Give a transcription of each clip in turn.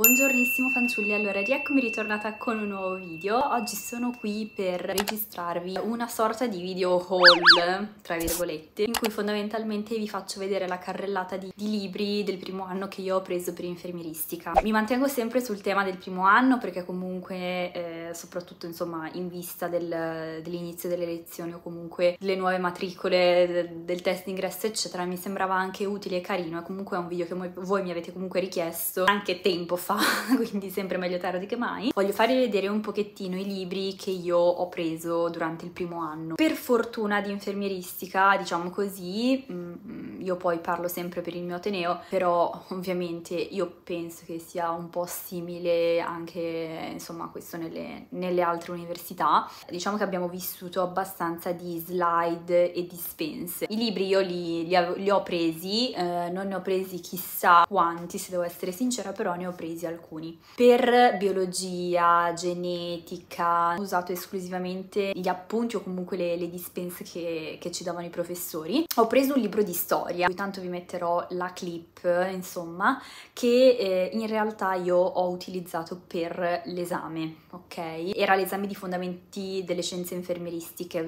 Buongiornissimo fanciulli, allora rieccomi ritornata con un nuovo video. Oggi sono qui per registrarvi una sorta di video haul, tra virgolette, in cui fondamentalmente vi faccio vedere la carrellata di, di, libri del primo anno che io ho preso per infermieristica. Mi mantengo sempre sul tema del primo anno perché comunque... Eh, eh, soprattutto insomma in vista del, dell'inizio delle lezioni o comunque delle nuove matricole, del, del test d'ingresso eccetera, mi sembrava anche utile e carino e comunque è un video che voi, voi mi avete comunque richiesto anche tempo fa, quindi sempre meglio tardi che mai. Voglio farvi vedere un pochettino i libri che io ho preso durante il primo anno. Per fortuna di infermieristica, diciamo così, mm, io poi parlo sempre per il mio Ateneo, però ovviamente io penso che sia un po' simile anche insomma questo nelle, nelle altre università, diciamo che abbiamo vissuto abbastanza di slide e dispense. I libri io li, li, li ho presi, eh, non ne ho presi chissà quanti, se devo essere sincera, però ne ho presi alcuni. Per biologia, genetica, ho usato esclusivamente gli appunti o comunque le, le dispense che, che ci davano i professori. Ho preso un libro di storia, poi tanto vi metterò la clip, insomma, che eh, in realtà io ho utilizzato per l'esame, ok? europei, era l'esame di fondamenti delle scienze infermieristiche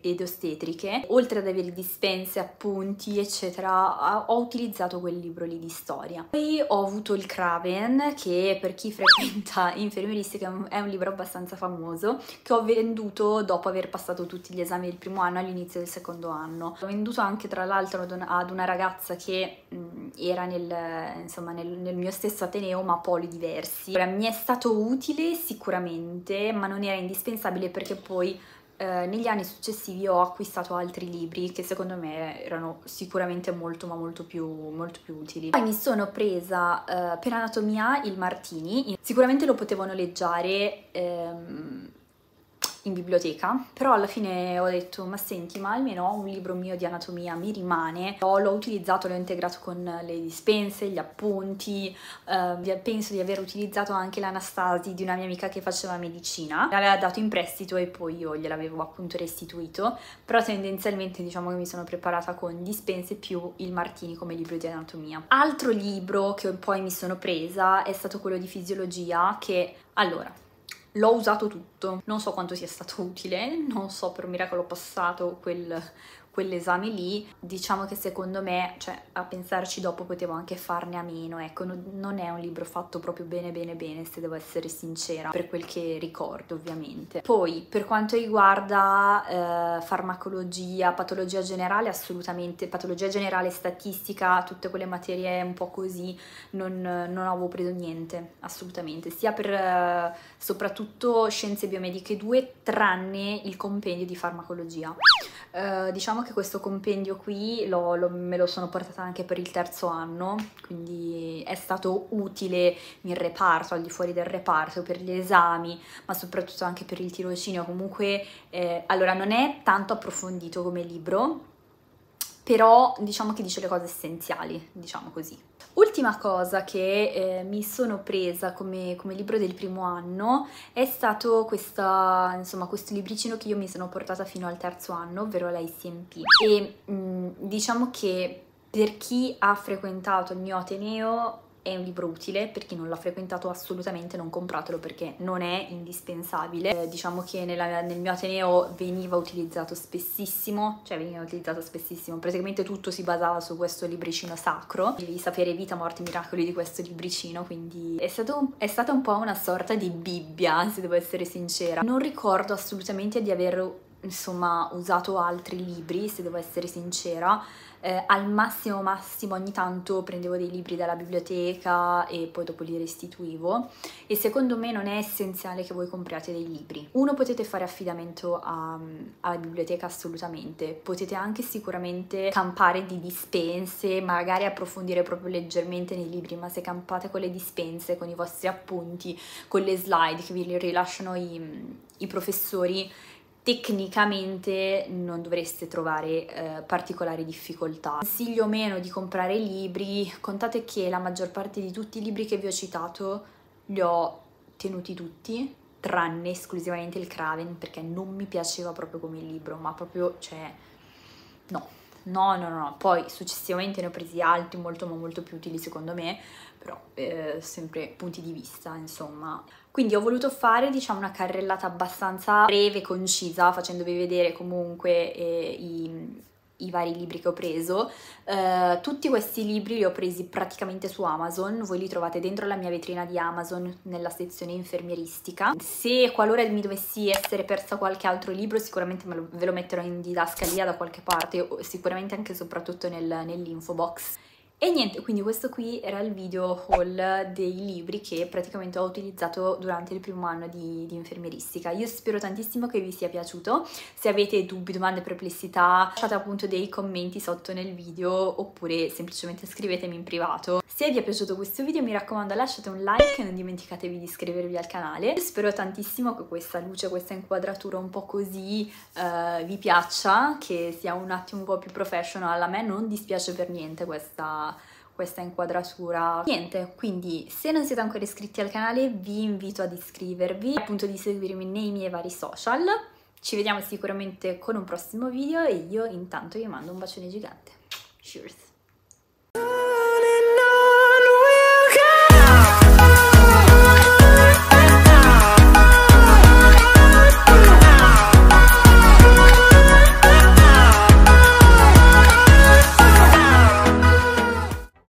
ed ostetriche, oltre ad avere dispense, appunti, eccetera, ho utilizzato quel libro lì di storia. Poi ho avuto il Craven, che per chi frequenta infermieristica è un libro abbastanza famoso, che ho venduto dopo aver passato tutti gli esami del primo anno all'inizio del secondo anno. L'ho venduto anche tra l'altro ad una ragazza che era nel, insomma, nel, nel mio stesso ateneo ma poli diversi. Ora, mi è stato utile sicuramente seguite, ma non era indispensabile perché poi eh, negli anni successivi ho acquistato altri libri che secondo me erano sicuramente molto ma molto più, molto più utili. Poi mi sono presa eh, per anatomia il Martini, sicuramente lo potevo noleggiare ehm, in biblioteca, però alla fine ho detto ma senti ma almeno un libro mio di anatomia mi rimane, l'ho utilizzato, l'ho integrato con le dispense, gli appunti, eh, penso di aver utilizzato anche l'anastasi di una mia amica che faceva medicina, l'aveva dato in prestito e poi io gliel'avevo appunto restituito, però tendenzialmente diciamo che mi sono preparata con dispense più il Martini come libro di anatomia. Altro libro che poi mi sono presa è stato quello di fisiologia che allora l'ho usato tutto, non so quanto sia stato utile, non so per un miracolo passato quel quell'esame lì, diciamo che secondo me, cioè a pensarci dopo potevo anche farne a meno, ecco, non è un libro fatto proprio bene bene bene, se devo essere sincera, per quel che ricordo ovviamente. Poi, per quanto riguarda eh, farmacologia, patologia generale, assolutamente, patologia generale, statistica, tutte quelle materie un po' così, non, non avevo preso niente, assolutamente, sia per eh, soprattutto scienze biomediche 2, tranne il compendio di farmacologia. Eh, diciamo che questo compendio qui lo, lo, me lo sono portata anche per il terzo anno, quindi è stato utile in reparto, al di fuori del reparto, per gli esami, ma soprattutto anche per il tirocinio. Comunque, eh, allora non è tanto approfondito come libro, però diciamo che dice le cose essenziali, diciamo così. Ultima cosa che eh, mi sono presa come, come, libro del primo anno è stato questa, insomma, questo libricino che io mi sono portata fino al terzo anno, ovvero l'ICMP. E mh, mm, diciamo che per chi ha frequentato il mio Ateneo è un libro utile, per chi non l'ha frequentato assolutamente non compratelo perché non è indispensabile. Eh, diciamo che nella, nel mio Ateneo veniva utilizzato spessissimo, cioè veniva utilizzato spessissimo, praticamente tutto si basava su questo libricino sacro, devi sapere vita, morte, miracoli di questo libricino, quindi è, stato, è stata un po' una sorta di bibbia, se devo essere sincera. Non ricordo assolutamente di aver insomma usato altri libri, se devo essere sincera, eh, al massimo massimo ogni tanto prendevo dei libri dalla biblioteca e poi dopo li restituivo e secondo me non è essenziale che voi compriate dei libri. Uno potete fare affidamento a, alla biblioteca assolutamente, potete anche sicuramente campare di dispense, magari approfondire proprio leggermente nei libri, ma se campate con le dispense, con i vostri appunti, con le slide che vi rilasciano i, i professori, tecnicamente non dovreste trovare eh, particolari difficoltà. Consiglio o meno di comprare libri, contate che la maggior parte di tutti i libri che vi ho citato li ho tenuti tutti, tranne esclusivamente il Craven perché non mi piaceva proprio come libro, ma proprio, cioè, no No, no, no, poi successivamente ne ho presi altri molto ma molto più utili secondo me, però eh, sempre punti di vista, insomma. Quindi ho voluto fare diciamo una carrellata abbastanza breve, e concisa, facendovi vedere comunque eh, i i vari libri che ho preso. Uh, tutti questi libri li ho presi praticamente su Amazon, voi li trovate dentro la mia vetrina di Amazon nella sezione infermieristica. Se qualora mi dovessi essere persa qualche altro libro sicuramente lo, ve lo metterò in didascalia da qualche parte, sicuramente anche e soprattutto nel, nell'info box. E niente, quindi questo qui era il video haul dei libri che praticamente ho utilizzato durante il primo anno di, di infermieristica. Io spero tantissimo che vi sia piaciuto, se avete dubbi, domande, perplessità lasciate appunto dei commenti sotto nel video oppure semplicemente scrivetemi in privato. Se vi è piaciuto questo video mi raccomando lasciate un like e non dimenticatevi di iscrivervi al canale. Io spero tantissimo che questa luce, questa inquadratura un po' così uh, vi piaccia, che sia un attimo un po' più professional, a me non dispiace per niente questa questa inquadratura. Niente, quindi se non siete ancora iscritti al canale vi invito ad iscrivervi, appunto di seguirmi nei miei vari social. Ci vediamo sicuramente con un prossimo video e io intanto vi mando un bacione gigante. Cheers!